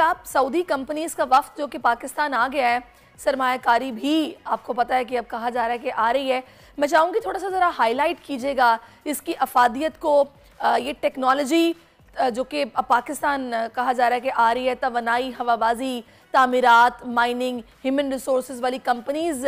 आप Saudi companies का वक्त जो कि पाकिस्तान आ गया है सरमाकारी भी आपको पता है कि अब कहा जा रहा है कि आ रही है मैं चाहूँगी थोड़ा सा ज़रा हाईलाइट कीजिएगा इसकी अफादियत को ये टेक्नोलॉजी जो कि पाकिस्तान कहा जा रहा है कि आ रही है तोानाई हवाबाजी तामीरत माइनिंग ह्यूमन रिसोर्स वाली कंपनीज़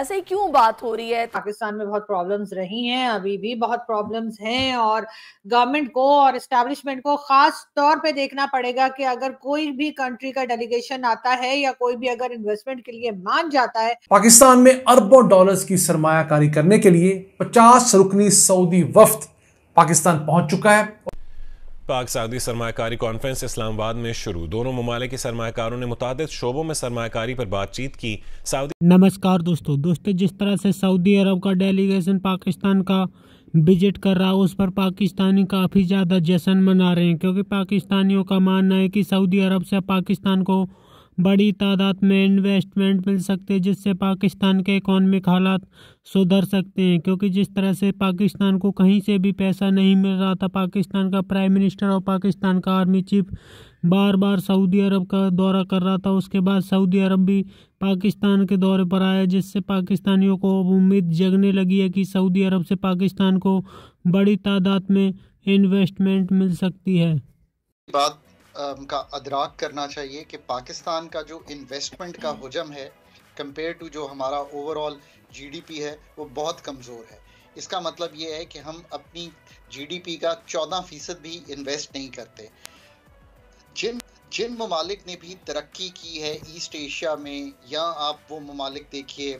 ऐसे क्यों बात हो रही है पाकिस्तान में बहुत प्रॉब्लम्स रही हैं अभी भी बहुत प्रॉब्लम्स हैं और गवर्नमेंट को और इस्टेब्लिशमेंट को खास तौर पे देखना पड़ेगा कि अगर कोई भी कंट्री का डेलीगेशन आता है या कोई भी अगर इन्वेस्टमेंट के लिए मान जाता है पाकिस्तान में अरबों डॉलर की सरमाकारी करने के लिए पचास रुकनी सऊदी वफ्त पाकिस्तान पहुंच चुका है पाक सऊदी सरमाकारी कॉन्फ्रेंस इस्लामाबाद में शुरू दोनों ममालिक के सरमाकारों ने मुतद शोबों में सरमाकारी पर बातचीत की सऊदी नमस्कार दोस्तों दोस्तों जिस तरह से सऊदी अरब का डेलीगेशन पाकिस्तान का विजिट कर रहा है उस पर पाकिस्तानी काफ़ी ज़्यादा जश्न मना रहे हैं क्योंकि पाकिस्तानियों का मानना है कि सऊदी अरब से पाकिस्तान को बड़ी तादाद में इन्वेस्टमेंट मिल सकते हैं जिससे पाकिस्तान के इकोनॉमिक हालात सुधर सकते हैं क्योंकि जिस तरह से पाकिस्तान को कहीं से भी पैसा नहीं मिल रहा था पाकिस्तान का प्राइम मिनिस्टर और पाकिस्तान का आर्मी चीफ बार बार सऊदी अरब का दौरा कर रहा था उसके बाद सऊदी अरब भी पाकिस्तान के दौरे पर आया जिससे पाकिस्तानियों को अब उम्मीद जगने लगी है कि सऊदी अरब से पाकिस्तान को बड़ी तादाद में इन्वेस्टमेंट मिल सकती है बात का अदराक करना चाहिए कि पाकिस्तान का जो इन्वेस्टमेंट का हजम है कंपेयर टू जो हमारा ओवरऑल जीडीपी है वो बहुत कमज़ोर है इसका मतलब ये है कि हम अपनी जीडीपी का चौदह फ़ीसद भी इन्वेस्ट नहीं करते जिन जिन ममालिक ने भी तरक्की की है ईस्ट एशिया में या आप वो ममालिक देखिए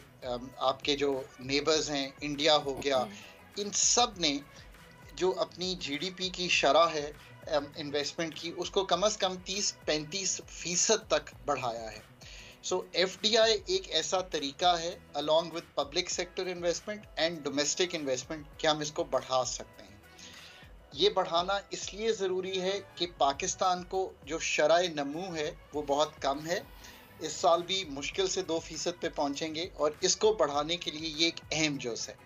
आपके जो नेबर्स हैं इंडिया हो गया इन सब ने जो अपनी जीडीपी की शरह है इन्वेस्टमेंट um, की उसको कम अज़ कम 30-35 फीसद तक बढ़ाया है सो एफ एक ऐसा तरीका है along with public sector investment and domestic investment कि हम इसको बढ़ा सकते हैं ये बढ़ाना इसलिए ज़रूरी है कि पाकिस्तान को जो शराय नमू है वो बहुत कम है इस साल भी मुश्किल से दो फीसद पे पहुँचेंगे और इसको बढ़ाने के लिए ये एक अहम जोश है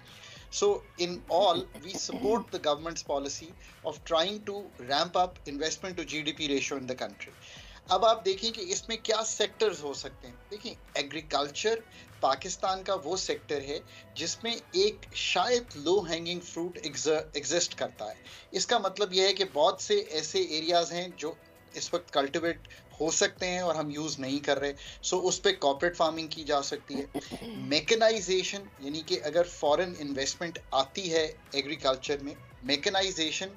So, in all, we support the government's policy of trying to ramp up investment to GDP ratio in the country. अब आप देखें कि इसमें क्या सेक्टर्स हो सकते हैं देखिए एग्रीकल्चर पाकिस्तान का वो सेक्टर है जिसमें एक शायद लो हैंगिंग फ्रूट एग्जिस्ट करता है इसका मतलब यह है कि बहुत से ऐसे एरियाज़ हैं जो इस वक्त कल्टिवेट हो सकते हैं और हम यूज़ नहीं कर रहे सो so, उस पर कॉपरेट फार्मिंग की जा सकती है मेकेनाइजेशन यानी कि अगर फॉरेन इन्वेस्टमेंट आती है एग्रीकल्चर में मेकेनाइजेशन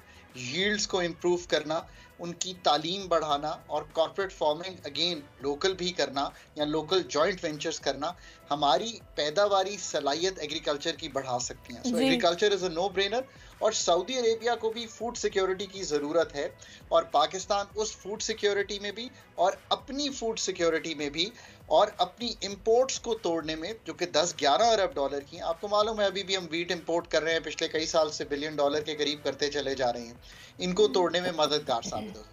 यील्ड्स को इम्प्रूव करना उनकी तालीम बढ़ाना और कॉरपोरेट फार्मिंग अगेन लोकल भी करना या लोकल जॉइंट वेंचर्स करना हमारी पैदावारी सलाहियत एग्रीकल्चर की बढ़ा सकती हैं so agriculture is a no brainer और सऊदी अरेबिया को भी फूड सिक्योरिटी की ज़रूरत है और पाकिस्तान उस फूड सिक्योरिटी में भी और अपनी फूड सिक्योरिटी में भी और अपनी इम्पोर्ट्स को तोड़ने में जो कि 10-11 अरब डॉलर की आपको मालूम है अभी भी हम वीट इम्पोर्ट कर रहे हैं पिछले कई साल से बिलियन डॉलर के करीब करते चले जा रहे हैं इनको तोड़ने में मददगार साबित हो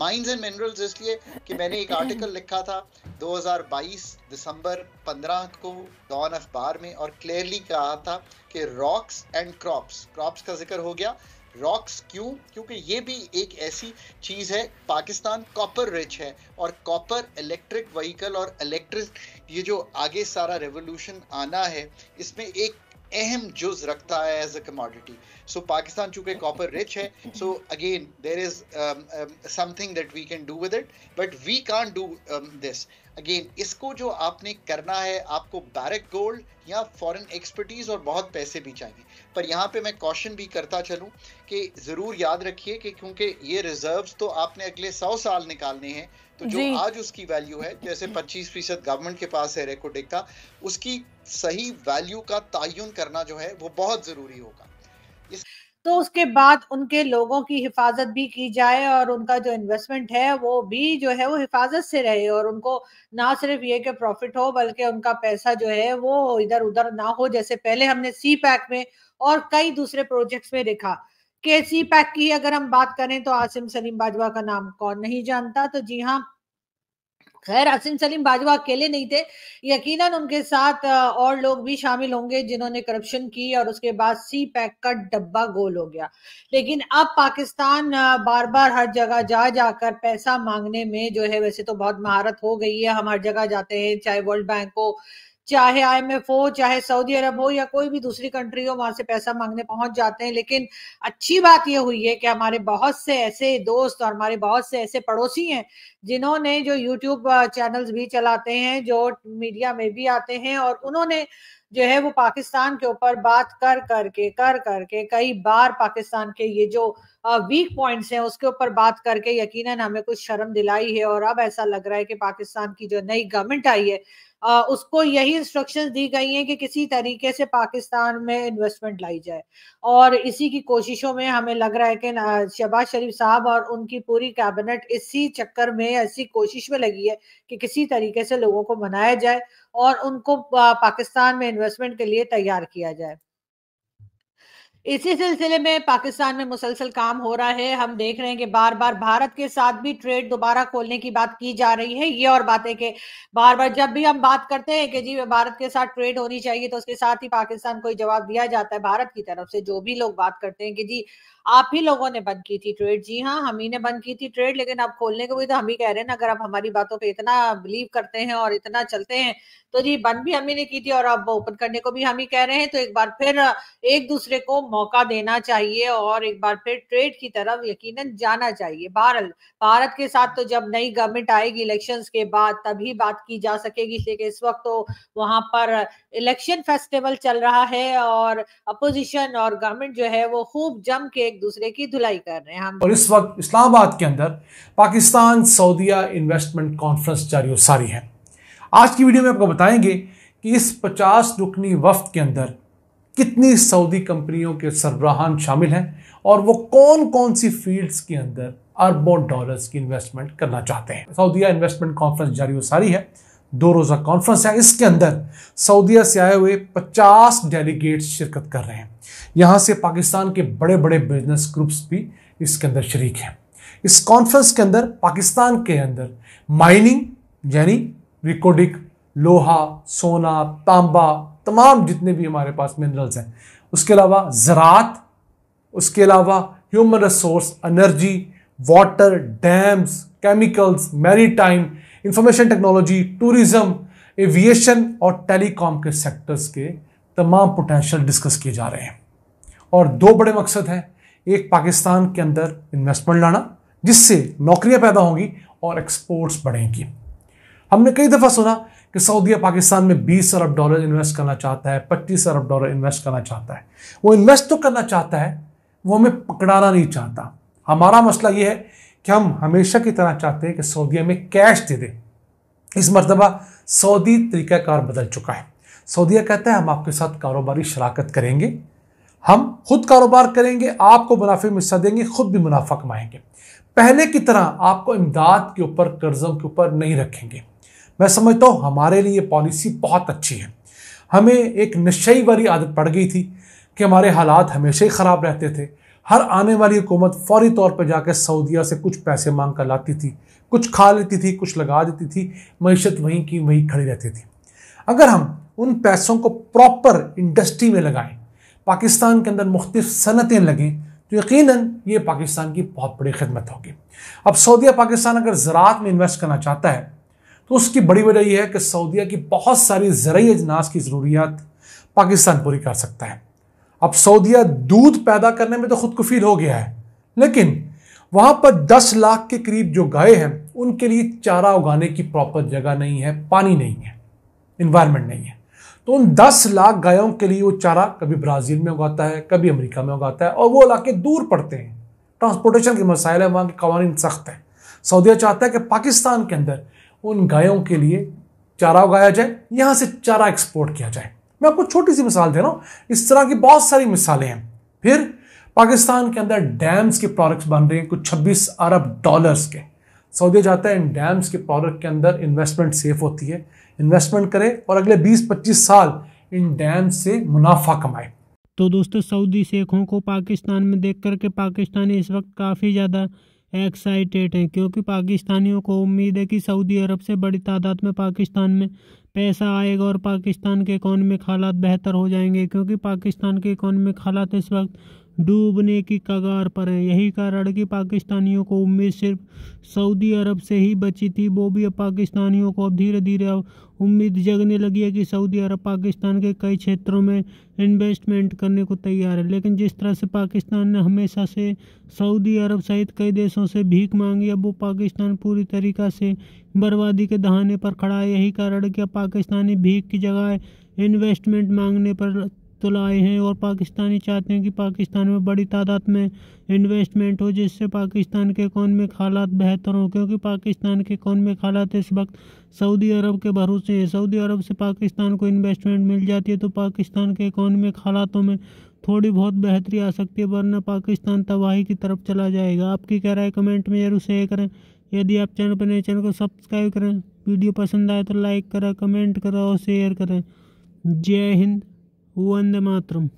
माइंस एंड मिनरल्स इसलिए कि मैंने एक आर्टिकल लिखा था 2022 दिसंबर 15 को डॉन अखबार में और क्लियरली कहा था कि रॉक्स एंड क्रॉप्स क्रॉप्स का जिक्र हो गया रॉक्स क्यों क्योंकि ये भी एक ऐसी चीज़ है पाकिस्तान कॉपर रिच है और कॉपर इलेक्ट्रिक व्हीकल और इलेक्ट्रिक ये जो आगे सारा रेवोल्यूशन आना है इसमें एक अहम जुज रखता है as a commodity so Pakistan चूंकि कॉपर रिच है so again there is something that we can do with it but we can't do this again इसको जो आपने करना है आपको बैरक गोल्ड या फॉरेन एक्सपर्टीज और बहुत पैसे भी चाहिए पर यहाँ पे मैं कॉशन भी करता चलूँ कि ज़रूर याद रखिए कि क्योंकि ये रिजर्व्स तो आपने अगले सौ साल निकालने हैं तो जो आज उसकी वैल्यू है जैसे 25 फीसद गवर्नमेंट के पास है रेकोडेक का उसकी सही वैल्यू का तयन करना जो है वो बहुत ज़रूरी होगा इस तो उसके बाद उनके लोगों की हिफाजत भी की जाए और उनका जो इन्वेस्टमेंट है वो भी जो है वो हिफाजत से रहे और उनको ना सिर्फ ये कि प्रॉफिट हो बल्कि उनका पैसा जो है वो इधर उधर ना हो जैसे पहले हमने सी पैक में और कई दूसरे प्रोजेक्ट्स में देखा के सी पैक की अगर हम बात करें तो आसिम सलीम बाजवा का नाम कौन नहीं जानता तो जी हाँ खैर असीम सलीम बाजवा अकेले नहीं थे यकीनन उनके साथ और लोग भी शामिल होंगे जिन्होंने करप्शन की और उसके बाद सी पैक का डब्बा गोल हो गया लेकिन अब पाकिस्तान बार बार हर जगह जा जाकर पैसा मांगने में जो है वैसे तो बहुत महारत हो गई है हम हर जगह जाते हैं चाहे वर्ल्ड बैंक हो चाहे आई एम एफ हो चाहे सऊदी अरब हो या कोई भी दूसरी कंट्री हो वहां से पैसा मांगने पहुंच जाते हैं लेकिन अच्छी बात यह हुई है कि हमारे बहुत से ऐसे दोस्त और हमारे बहुत से ऐसे पड़ोसी हैं जिन्होंने जो यूट्यूब चैनल्स भी चलाते हैं जो मीडिया में भी आते हैं और उन्होंने जो है वो पाकिस्तान के ऊपर बात कर करके कर करके कई बार पाकिस्तान के ये जो वीक पॉइंट्स हैं उसके ऊपर बात करके यकीनन हमें कुछ शर्म दिलाई है और अब ऐसा लग रहा है कि पाकिस्तान की जो नई गवर्नमेंट आई है आ, उसको यही इंस्ट्रक्शंस दी गई हैं कि किसी तरीके से पाकिस्तान में इन्वेस्टमेंट लाई जाए और इसी की कोशिशों में हमें लग रहा है कि शहबाज शरीफ साहब और उनकी पूरी कैबिनेट इसी चक्कर में ऐसी कोशिश में लगी है कि किसी तरीके से लोगों को मनाया जाए और उनको पाकिस्तान में इन्वेस्टमेंट के लिए तैयार किया जाए इसी सिलसिले में पाकिस्तान में मुसलसल काम हो रहा है हम देख रहे हैं कि बार बार भारत के साथ भी ट्रेड दोबारा खोलने की बात की जा रही है ये और बातें कि बार बार जब भी हम बात करते हैं कि जी भारत के साथ ट्रेड होनी चाहिए तो उसके साथ ही पाकिस्तान को जवाब दिया जाता है भारत की तरफ से जो भी लोग बात करते हैं कि जी आप ही लोगों ने बंद की थी ट्रेड जी हाँ हम ही ने बंद की थी ट्रेड लेकिन अब खोलने को भी तो हम ही कह रहे हैं ना अगर आप हमारी बातों पे इतना बिलीव करते हैं और इतना चलते हैं तो जी बंद भी हम ही ने की थी और अब ओपन करने को भी हम ही कह रहे हैं तो एक बार फिर एक दूसरे को मौका देना चाहिए और एक बार फिर ट्रेड की तरफ यकीनन जाना चाहिए भारत भारत के साथ तो जब नई गवर्नमेंट आएगी इलेक्शंस के बाद तभी बात की जा सकेगी लेकिन इस वक्त तो वहां पर इलेक्शन फेस्टिवल चल रहा है और अपोजिशन और गवर्नमेंट जो है वो खूब जम के एक दूसरे की धुलाई कर रहे हैं हम और इस वक्त इस्लामाबाद के अंदर पाकिस्तान सऊदिया इन्वेस्टमेंट कॉन्फ्रेंस जारी सारी है आज की वीडियो में आपको बताएंगे कि इस पचास रुकनी वफ्त के अंदर कितनी सऊदी कंपनियों के सरबराहान शामिल हैं और वो कौन कौन सी फील्ड्स के अंदर अरबों डॉलर्स की इन्वेस्टमेंट करना चाहते हैं सऊदीया इन्वेस्टमेंट कॉन्फ्रेंस जारी वारी है दो रोज़ा कॉन्फ्रेंस है इसके अंदर सऊदीया से आए हुए 50 डेलीगेट्स शिरकत कर रहे हैं यहाँ से पाकिस्तान के बड़े बड़े बिजनेस ग्रुप्स भी इसके अंदर शरीक हैं इस कॉन्फ्रेंस के अंदर पाकिस्तान के अंदर माइनिंग यानी रिकोडिक लोहा सोना तांबा तमाम जितने भी हमारे पास मिनरल्स हैं उसके अलावा ज़रात उसके अलावा human resource energy water dams chemicals maritime information technology tourism aviation और टेलीकॉम के सेक्टर्स के तमाम पोटेंशियल डिस्कस किए जा रहे हैं और दो बड़े मकसद हैं एक पाकिस्तान के अंदर इन्वेस्टमेंट लाना जिससे नौकरियां पैदा होंगी और एक्सपोर्ट्स बढ़ेंगी हमने कई दफ़ा सुना कि सऊदीया पाकिस्तान में 20 अरब डॉलर इन्वेस्ट करना चाहता है 25 अरब डॉलर इन्वेस्ट करना चाहता है वो इन्वेस्ट तो करना चाहता है वो हमें पकड़ाना नहीं चाहता हमारा मसला ये है कि हम हमेशा की तरह चाहते हैं कि सऊदीया में कैश दे दें इस मरतबा सऊदी तरीक़ाकार बदल चुका है सऊदिया कहता है हम आपके साथ कारोबारी शराकत करेंगे हम खुद कारोबार करेंगे आपको मुनाफे में हिस्सा देंगे खुद भी मुनाफा कमाएंगे पहले की तरह आपको इमदाद के ऊपर कर्जों के ऊपर नहीं रखेंगे मैं समझता हूँ हमारे लिए पॉलिसी बहुत अच्छी है हमें एक निश्चयी वाली आदत पड़ गई थी कि हमारे हालात हमेशा ही ख़राब रहते थे हर आने वाली हुकूमत फौरी तौर पर जाकर सऊदिया से कुछ पैसे मांग कर लाती थी कुछ खा लेती थी कुछ लगा देती थी मीशत वहीं की वहीं खड़ी रहती थी अगर हम उन पैसों को प्रॉपर इंडस्ट्री में लगाएं पाकिस्तान के अंदर मुख्तफ सनतें लगें तो यकीन ये पाकिस्तान की बहुत बड़ी खिदमत होगी अब सऊदिया पाकिस्तान अगर ज़रात में इन्वेस्ट करना चाहता है तो उसकी बड़ी वजह यह है कि सऊदीया की बहुत सारी जरिए अजनास की ज़रूरियात पाकिस्तान पूरी कर सकता है अब सऊदीया दूध पैदा करने में तो खुद कुफील हो गया है लेकिन वहाँ पर 10 लाख के करीब जो गाय हैं उनके लिए चारा उगाने की प्रॉपर जगह नहीं है पानी नहीं है इन्वायरमेंट नहीं है तो उन 10 लाख गायों के लिए वो चारा कभी ब्राज़ील में उगाता है कभी अमेरिका में उगाता है और वो इलाके दूर पड़ते हैं ट्रांसपोर्टेशन के मसाइल हैं वहाँ के कवानीन सख्त हैं सऊदीया चाहता है कि पाकिस्तान के अंदर उन गायों के लिए चारा उगाया जाए यहां से चारा एक्सपोर्ट किया जाए मैं आपको छोटी सी मिसाल दे रहा हूं इस तरह की बहुत सारी मिसालें हैं फिर पाकिस्तान के अंदर डैम्स के प्रोडक्ट्स बन रहे हैं कुछ 26 अरब डॉलर्स के सऊदी जाता है इन डैम्स के प्रोडक्ट के अंदर इन्वेस्टमेंट सेफ होती है इन्वेस्टमेंट करें और अगले 20-25 साल इन डैम्स से मुनाफा कमाए तो दोस्तों सऊदी शेखों को पाकिस्तान में देख करके पाकिस्तानी इस वक्त काफ़ी ज़्यादा एक्साइटेड हैं क्योंकि पाकिस्तानियों को उम्मीद है कि सऊदी अरब से बड़ी तादाद में पाकिस्तान में पैसा आएगा और पाकिस्तान के इकॉनमिक हालात बेहतर हो जाएंगे क्योंकि पाकिस्तान के इकॉनमिक हालात इस वक्त डूबने की कगार पर हैं यही कारण कि पाकिस्तानियों को उम्मीद सिर्फ सऊदी अरब से ही बची थी वो भी अब पाकिस्तानियों को अब धीरे धीरे अब उम्मीद जगने लगी है कि सऊदी अरब पाकिस्तान के कई क्षेत्रों में इन्वेस्टमेंट करने को तैयार है लेकिन जिस तरह से पाकिस्तान ने हमेशा से सऊदी अरब सहित कई देशों से भीख मांगी अब वो पाकिस्तान पूरी तरीक़ा से बर्बादी के दहाने पर खड़ा है यही कारण कि अब पाकिस्तानी भीख की जगह इन्वेस्टमेंट मांगने पर तो लाए हैं और पाकिस्तानी चाहते हैं कि पाकिस्तान में बड़ी तादाद में इन्वेस्टमेंट हो जिससे पाकिस्तान के इकॉनमिक हालात बेहतर हों क्योंकि पाकिस्तान के इकॉनमिक हालात इस वक्त सऊदी अरब के भरोसे हैं सऊदी अरब से पाकिस्तान को इन्वेस्टमेंट मिल जाती है तो पाकिस्तान के इकॉनमिक हालातों में थोड़ी बहुत बेहतरी आ सकती है वरना पाकिस्तान तबाही की तरफ चला जाएगा आपकी कह रहा है कमेंट में जरूर शेयर करें यदि आप चैनल पर नए चैनल को सब्सक्राइब करें वीडियो पसंद आए तो लाइक करें कमेंट करें और शेयर करें जय हिंद वन्दे मातरम्